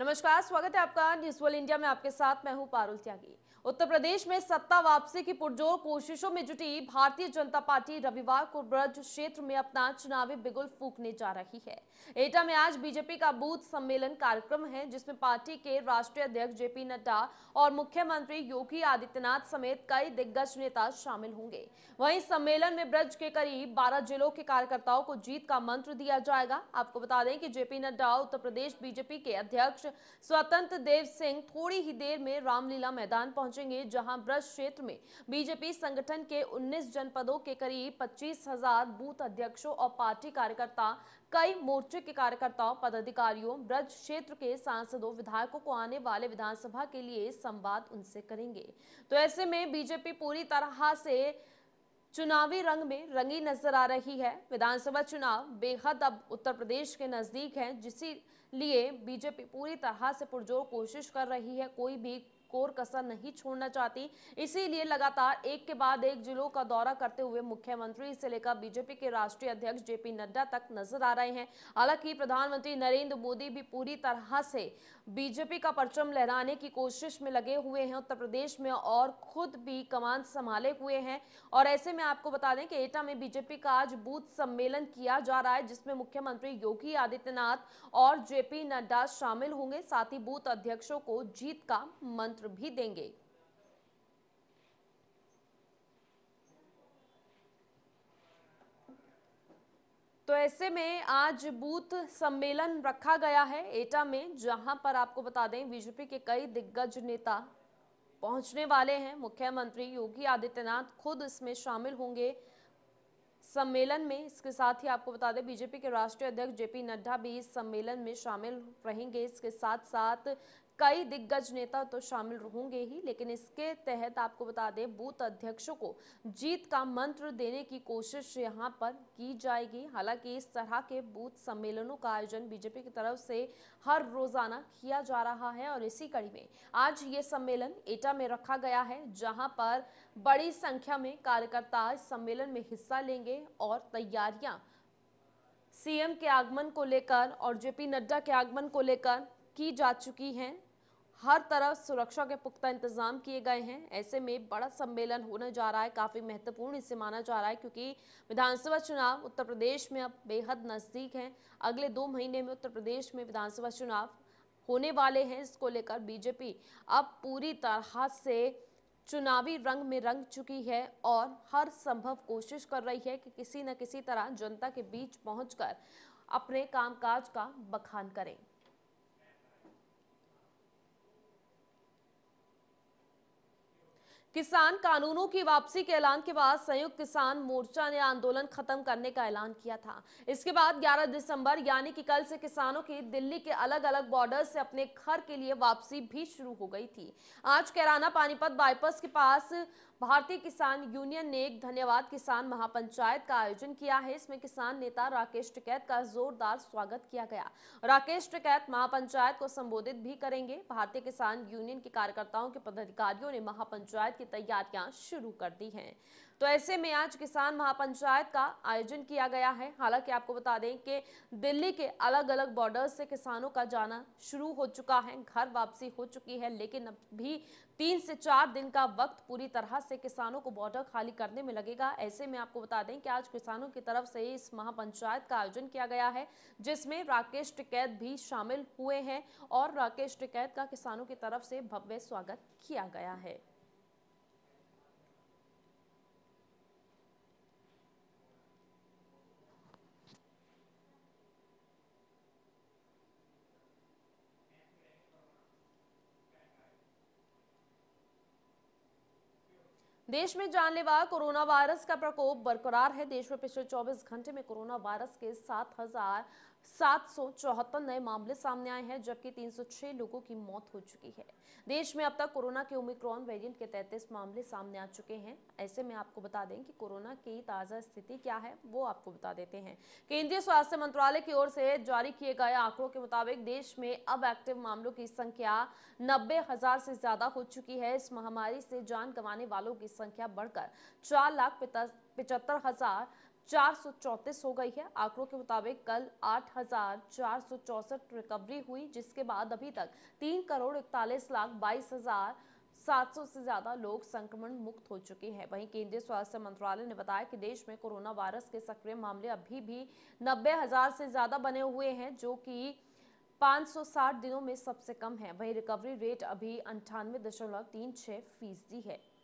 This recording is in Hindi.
नमस्कार स्वागत है आपका न्यूज वर्ल्ड इंडिया में आपके साथ मैं हूं पारुल त्यागी उत्तर प्रदेश में सत्ता वापसी की पुरजोर कोशिशों में जुटी भारतीय जनता पार्टी रविवार को ब्रज क्षेत्र में अपना चुनावी बिगुल फूकने जा रही है एटा में आज बीजेपी का बूथ सम्मेलन कार्यक्रम है जिसमें पार्टी के राष्ट्रीय अध्यक्ष जेपी नड्डा और मुख्यमंत्री योगी आदित्यनाथ समेत कई दिग्गज नेता शामिल होंगे वहीं सम्मेलन में ब्रज के करीब बारह जिलों के कार्यकर्ताओं को जीत का मंत्र दिया जाएगा आपको बता दें कि जेपी नड्डा उत्तर प्रदेश बीजेपी के अध्यक्ष स्वतंत्र देव सिंह थोड़ी ही देर में रामलीला मैदान पहुंचेंगे जहां ब्रज क्षेत्र में बीजेपी संगठन के 19 जनपदों के करीब पच्चीस हजार बूथ अध्यक्षों और पार्टी कार्यकर्ता कई मोर्चे के कार्यकर्ताओं पदाधिकारियों ब्रज क्षेत्र के सांसदों विधायकों को आने वाले विधानसभा के लिए संवाद उनसे करेंगे तो ऐसे में बीजेपी पूरी तरह से चुनावी रंग में रंगी नजर आ रही है विधानसभा चुनाव बेहद अब उत्तर प्रदेश के नजदीक है जिसी लिए बीजेपी पूरी तरह से पुरजोर कोशिश कर रही है कोई भी कोर कसर नहीं छोड़ना चाहती इसीलिए लगातार एक के बाद एक जिलों का दौरा करते हुए मुख्यमंत्री से लेकर बीजेपी के राष्ट्रीय अध्यक्ष जेपी नड्डा तक नजर आ रहे हैं हालांकि प्रधानमंत्री नरेंद्र मोदी भी पूरी तरह से बीजेपी का परचम लहराने की कोशिश में लगे हुए हैं उत्तर प्रदेश में और खुद भी कमान संभाले हुए हैं और ऐसे में आपको बता दें कि एटा में बीजेपी का आज बूथ सम्मेलन किया जा रहा है जिसमें मुख्यमंत्री योगी आदित्यनाथ और जेपी नड्डा शामिल होंगे साथ ही बूथ अध्यक्षों को जीत का मंत्र भी देंगे तो ऐसे में आज बूथ सम्मेलन रखा गया है एटा में जहां पर आपको बता दें बीजेपी के कई दिग्गज नेता पहुंचने वाले हैं मुख्यमंत्री योगी आदित्यनाथ खुद इसमें शामिल होंगे सम्मेलन में इसके साथ ही आपको बता दें बीजेपी के राष्ट्रीय अध्यक्ष जेपी नड्डा भी इस सम्मेलन में शामिल रहेंगे इसके साथ साथ कई दिग्गज नेता तो शामिल होंगे ही लेकिन इसके तहत आपको बता दें बूथ अध्यक्षों को जीत का मंत्र देने की कोशिश यहां पर की जाएगी हालांकि इस तरह के बूथ सम्मेलनों का आयोजन बीजेपी की तरफ से हर रोजाना किया जा रहा है और इसी कड़ी में आज ये सम्मेलन एटा में रखा गया है जहां पर बड़ी संख्या में कार्यकर्ता इस सम्मेलन में हिस्सा लेंगे और तैयारियां सीएम के आगमन को लेकर और जेपी नड्डा के आगमन को लेकर की जा चुकी हैं हर तरफ सुरक्षा के पुख्ता इंतजाम किए गए हैं ऐसे में बड़ा सम्मेलन होने जा रहा है काफ़ी महत्वपूर्ण इसे माना जा रहा है क्योंकि विधानसभा चुनाव उत्तर प्रदेश में अब बेहद नज़दीक हैं अगले दो महीने में उत्तर प्रदेश में विधानसभा चुनाव होने वाले हैं इसको लेकर बीजेपी अब पूरी तरह से चुनावी रंग में रंग चुकी है और हर संभव कोशिश कर रही है कि किसी न किसी तरह जनता के बीच पहुंचकर अपने कामकाज का बखान करें किसान कानूनों की वापसी के ऐलान के बाद संयुक्त किसान मोर्चा ने आंदोलन खत्म करने का ऐलान किया था इसके बाद 11 दिसंबर यानी कि कल से किसानों की दिल्ली के अलग अलग बॉर्डर से अपने घर के लिए वापसी भी शुरू हो गई थी आज कैराना पानीपत बाईपास के पास भारतीय किसान यूनियन ने एक धन्यवाद किसान महापंचायत का आयोजन किया है इसमें किसान नेता राकेश टिकैत का जोरदार स्वागत किया गया राकेश टिकैत महापंचायत को संबोधित भी करेंगे भारतीय किसान यूनियन के कार्यकर्ताओं के पदाधिकारियों ने महापंचायत की की तैयारियां शुरू कर दी हैं तो ऐसे में आज किसान महापंचायत का आयोजन किया गया है हालांकि आपको बता दें कि दिल्ली के अलग अलग बॉर्डर से किसानों का जाना शुरू हो चुका है घर वापसी हो चुकी है लेकिन अब भी तीन से चार दिन का वक्त पूरी तरह से किसानों को बॉर्डर खाली करने में लगेगा ऐसे में आपको बता दें कि आज किसानों की तरफ से इस महापंचायत का आयोजन किया गया है जिसमें राकेश टिकैत भी शामिल हुए हैं और राकेश टिकैत का किसानों की तरफ से भव्य स्वागत किया गया है देश में जानलेवा कोरोना वायरस का प्रकोप बरकरार है देश में पिछले 24 घंटे में कोरोना वायरस के सात हजार सात नए मामले सामने आए हैं जबकि 306 लोगों की मौत हो चुकी है देश में अब तक कोरोना के ओमिक्रॉन वेरिएंट के 33 मामले सामने आ चुके हैं ऐसे में आपको बता दें कि कोरोना की ताज़ा स्थिति क्या है वो आपको बता देते हैं केंद्रीय स्वास्थ्य मंत्रालय की ओर से जारी किए गए आंकड़ों के मुताबिक देश में अब एक्टिव मामलों की संख्या नब्बे से ज़्यादा हो चुकी है इस महामारी से जान गंवाने वालों की संख्या बढ़कर चार लाख पिचहत्तर हजार चार हो गई है आंकड़ों के मुताबिक कल आठ रिकवरी हुई जिसके बाद अभी तक तीन करोड़ इकतालीस लाख बाईस हजार सौ से ज्यादा लोग संक्रमण मुक्त हो चुके हैं वहीं केंद्रीय स्वास्थ्य मंत्रालय ने बताया कि देश में कोरोना वायरस के सक्रिय मामले अभी भी नब्बे हजार से ज्यादा बने हुए हैं जो कि 560 दिनों में सबसे कम है वहीं रिकवरी रेट अभी अंठानवे दशमलव तीन छः फीसदी है